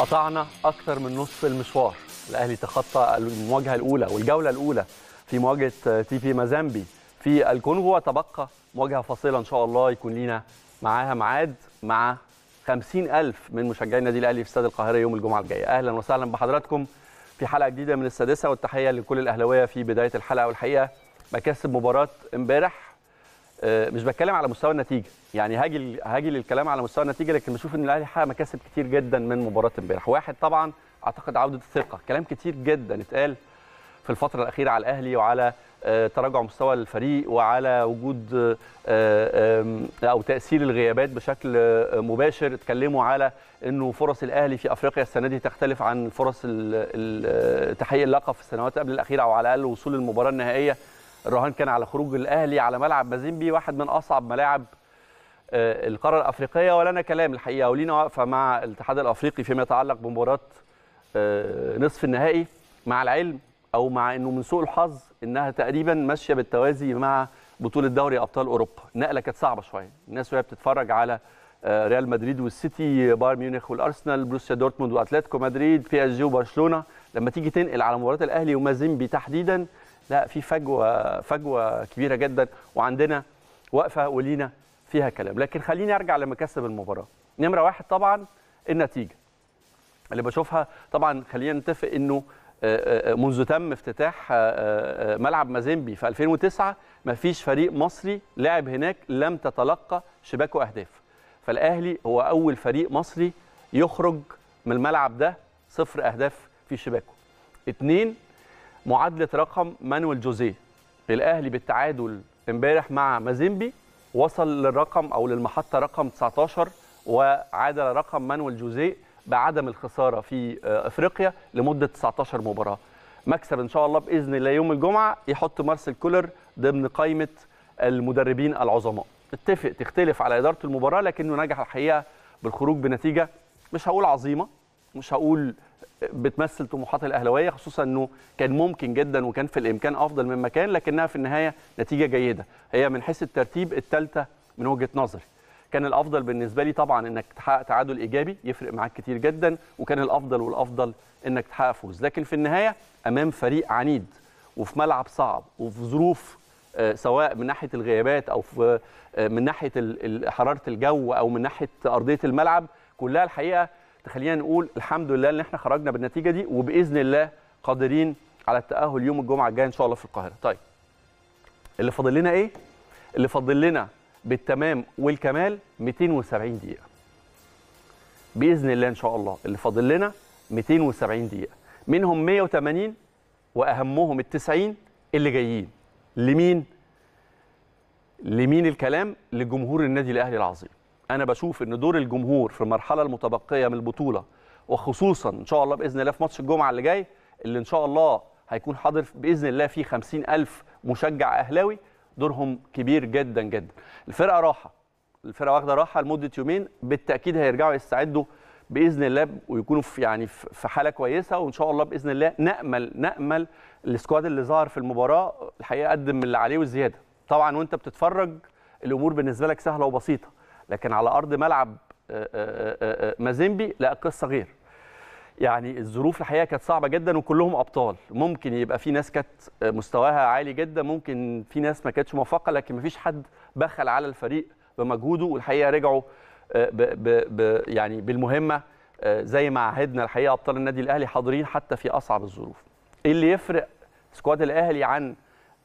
قطعنا اكثر من نصف المشوار الاهلي تخطى المواجهه الاولى والجوله الاولى في مواجهه تي في مازامبي في الكونغو وتبقى مواجهه فاصله ان شاء الله يكون لينا معاها معاد مع 50000 من مشجعي النادي الاهلي في استاد القاهره يوم الجمعه الجايه اهلا وسهلا بحضراتكم في حلقه جديده من السادسه والتحيه لكل الاهلاويه في بدايه الحلقه والحقيقه مكاسب مباراه امبارح آه، مش بتكلم على مستوى النتيجه يعني هاجي هاجي للكلام على مستوى النتيجه لكن بشوف ان الاهلي حقق مكاسب كتير جدا من مباراه امبارح واحد طبعا اعتقد عوده الثقه كلام كتير جدا اتقال في الفتره الاخيره على الاهلي وعلى آه، تراجع مستوى الفريق وعلى وجود آه، او تاثير الغيابات بشكل مباشر اتكلموا على انه فرص الاهلي في افريقيا السنه دي تختلف عن فرص تحقيق اللقب في السنوات قبل الاخيره او على الاقل وصول المباراه النهائيه الرهان كان على خروج الاهلي على ملعب مازيمبي واحد من اصعب ملاعب آه، القاره الافريقيه ولنا كلام الحقيقه ولينا واقفه مع الاتحاد الافريقي فيما يتعلق بمباراه آه، نصف النهائي مع العلم او مع انه من سوء الحظ انها تقريبا ماشيه بالتوازي مع بطوله دوري ابطال اوروبا نقله كانت صعبه شويه الناس وهي بتتفرج على آه، ريال مدريد والسيتي بايرن ميونخ والارسنال بروسيا دورتموند واتلتيكو مدريد بي اس جي وبرشلونه لما تيجي تنقل على مباراه الاهلي ومازيمبي تحديدا لا في فجوه فجوه كبيره جدا وعندنا وقفه ولينا فيها كلام لكن خليني ارجع لمكاسب المباراه نمره واحد طبعا النتيجه اللي بشوفها طبعا خلينا نتفق انه آه، آه، منذ تم افتتاح آه، ملعب مازيمبي في 2009 ما فيش فريق مصري لعب هناك لم تتلقى شباكه اهداف فالاهلي هو اول فريق مصري يخرج من الملعب ده صفر اهداف في شباكه اتنين معادله رقم مانويل جوزيه الاهلي بالتعادل امبارح مع مازيمبي وصل للرقم او للمحطه رقم 19 وعادل رقم مانويل جوزيه بعدم الخساره في آه، افريقيا لمده 19 مباراه مكسب ان شاء الله باذن الله يوم الجمعه يحط مارسيل كولر ضمن قائمه المدربين العظماء اتفق تختلف على اداره المباراه لكنه نجح الحقيقه بالخروج بنتيجه مش هقول عظيمه مش هقول بتمثل طموحات الاهلاويه خصوصا انه كان ممكن جدا وكان في الامكان افضل مما كان لكنها في النهايه نتيجه جيده هي من حيث الترتيب الثالثه من وجهه نظري كان الافضل بالنسبه لي طبعا انك تحقق تعادل ايجابي يفرق معاك كتير جدا وكان الافضل والافضل انك تحقق فوز لكن في النهايه امام فريق عنيد وفي ملعب صعب وفي ظروف آه، سواء من ناحيه الغيابات او في آه، من ناحيه حراره الجو او من ناحيه ارضيه الملعب كلها الحقيقه تخلينا نقول الحمد لله ان احنا خرجنا بالنتيجه دي وباذن الله قادرين على التاهل يوم الجمعه الجايه ان شاء الله في القاهره طيب اللي فاضل لنا ايه اللي فاضل لنا بالتمام والكمال 270 دقيقه باذن الله ان شاء الله اللي فاضل لنا 270 دقيقه منهم 180 واهمهم ال 90 اللي جايين لمين لمين الكلام لجمهور النادي الاهلي العظيم انا بشوف ان دور الجمهور في المرحله المتبقيه من البطوله وخصوصا ان شاء الله باذن الله في ماتش الجمعه اللي جاي اللي ان شاء الله هيكون حاضر باذن الله فيه 50000 مشجع اهلاوي دورهم كبير جدا جدا الفرقه راحه الفرقه واخده راحه لمده يومين بالتاكيد هيرجعوا يستعدوا باذن الله ويكونوا في يعني في حاله كويسه وان شاء الله باذن الله نامل نامل السكواد اللي ظهر في المباراه الحقيقه قدم اللي عليه وزياده طبعا وانت بتتفرج الامور بالنسبه لك سهله وبسيطه لكن على ارض ملعب آه، آه، آه، مازيمبي لا القصه غير يعني الظروف الحقيقه كانت صعبه جدا وكلهم ابطال ممكن يبقى في ناس كانت مستواها عالي جدا ممكن في ناس ما كانتش موفقه لكن ما فيش حد بخل على الفريق بمجهوده والحقيقه رجعوا بـ بـ بـ يعني بالمهمه زي ما عهدنا الحقيقه ابطال النادي الاهلي حاضرين حتى في اصعب الظروف ايه اللي يفرق سكواد الاهلي عن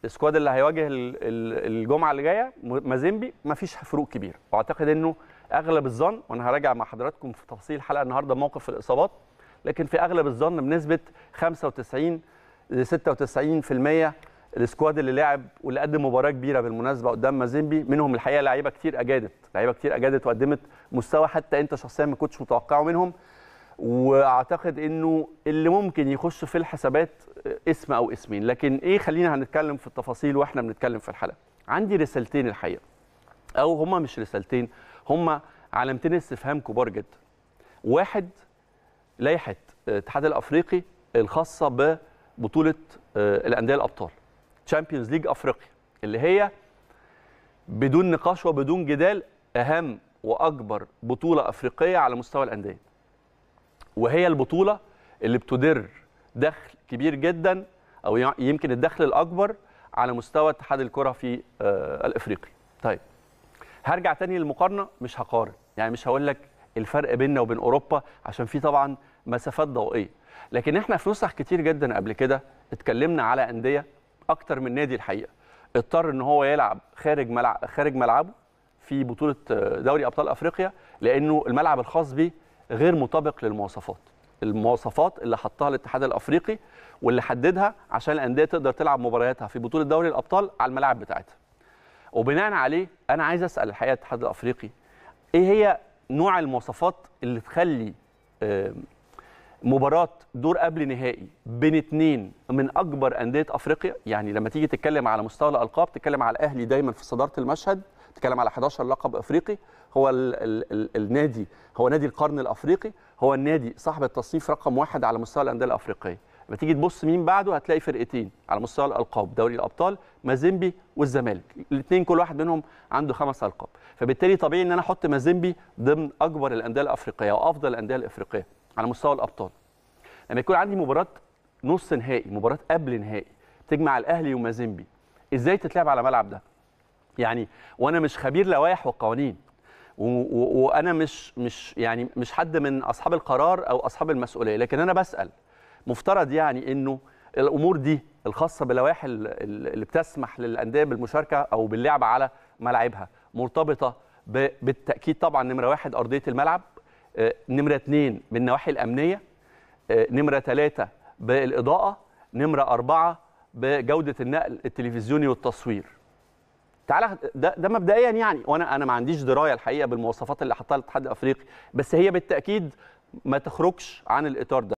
السكواد اللي هيواجه الجمعه اللي جايه مازيمبي مفيش فروق كبيره واعتقد انه اغلب الظن وانا هراجع مع حضراتكم في تفاصيل الحلقه النهارده موقف الاصابات لكن في اغلب الظن بنسبه 95 ل 96% السكواد اللي لعب واللي قدم مباراه كبيره بالمناسبه قدام مازيمبي منهم الحقيقه لعيبه كتير اجادت لعيبه كتير اجادت وقدمت مستوى حتى انت شخصيا ما كنتش متوقعه منهم واعتقد انه اللي ممكن يخش في الحسابات آه، اسم او اسمين لكن ايه خلينا هنتكلم في التفاصيل واحنا بنتكلم في الحلقه عندي رسالتين الحقيقه او هما مش رسالتين هما علامتين استفهام كبار جدا واحد لائحه آه، الاتحاد الافريقي الخاصه ببطوله آه، الانديه الابطال تشامبيونز ليج افريقيا اللي هي بدون نقاش وبدون جدال اهم واكبر بطوله افريقيه على مستوى الانديه وهي البطوله اللي بتدر دخل كبير جدا او يمكن الدخل الاكبر على مستوى اتحاد الكره في آه، الافريقي طيب هرجع تاني للمقارنه مش هقارن يعني مش هقول لك الفرق بيننا وبين اوروبا عشان في طبعا مسافات ضوئيه لكن احنا في نسخ كتير جدا قبل كده اتكلمنا على انديه اكتر من نادي الحقيقه اضطر ان هو يلعب خارج ملعب خارج ملعبه في بطوله آه، دوري ابطال افريقيا لانه الملعب الخاص بيه غير مطابق للمواصفات المواصفات اللي حطها الاتحاد الافريقي واللي حددها عشان الانديه تقدر تلعب مبارياتها في بطوله دوري الابطال على الملاعب بتاعتها وبناء عليه انا عايز اسال الحقيقه الاتحاد الافريقي ايه هي نوع المواصفات اللي تخلي مباراه دور قبل نهائي بين اثنين من اكبر انديه افريقيا يعني لما تيجي تتكلم على مستوى الالقاب تتكلم على الاهلي دايما في صداره المشهد بتتكلم على 11 لقب افريقي هو الـ الـ الـ النادي هو نادي القرن الافريقي هو النادي صاحب التصنيف رقم واحد على مستوى الانديه الافريقيه لما تيجي تبص مين بعده هتلاقي فرقتين على مستوى الالقاب دوري الابطال مازيمبي والزمالك الاثنين كل واحد منهم عنده خمس القاب فبالتالي طبيعي ان انا احط مازيمبي ضمن اكبر الانديه الافريقيه وافضل الانديه الافريقيه على مستوى الابطال لما يكون عندي مباراه نص نهائي مباراه قبل نهائي تجمع الاهلي ومازيمبي ازاي تتلعب على ملعب ده يعني وانا مش خبير لوائح والقوانين وانا مش مش يعني مش حد من اصحاب القرار او اصحاب المسؤوليه لكن انا بسال مفترض يعني انه الامور دي الخاصه بلوائح اللي بتسمح للانديه بالمشاركه او باللعب على ملاعبها مرتبطه بالتاكيد طبعا نمره واحد ارضيه الملعب آه، نمره اثنين بالنواحي الامنيه آه، نمره ثلاثه بالاضاءه نمره اربعه بجوده النقل التلفزيوني والتصوير تعالى ده, ده مبدئيا يعني وانا انا ما عنديش درايه الحقيقه بالمواصفات اللي حطها الاتحاد الافريقي بس هي بالتاكيد ما تخرجش عن الاطار ده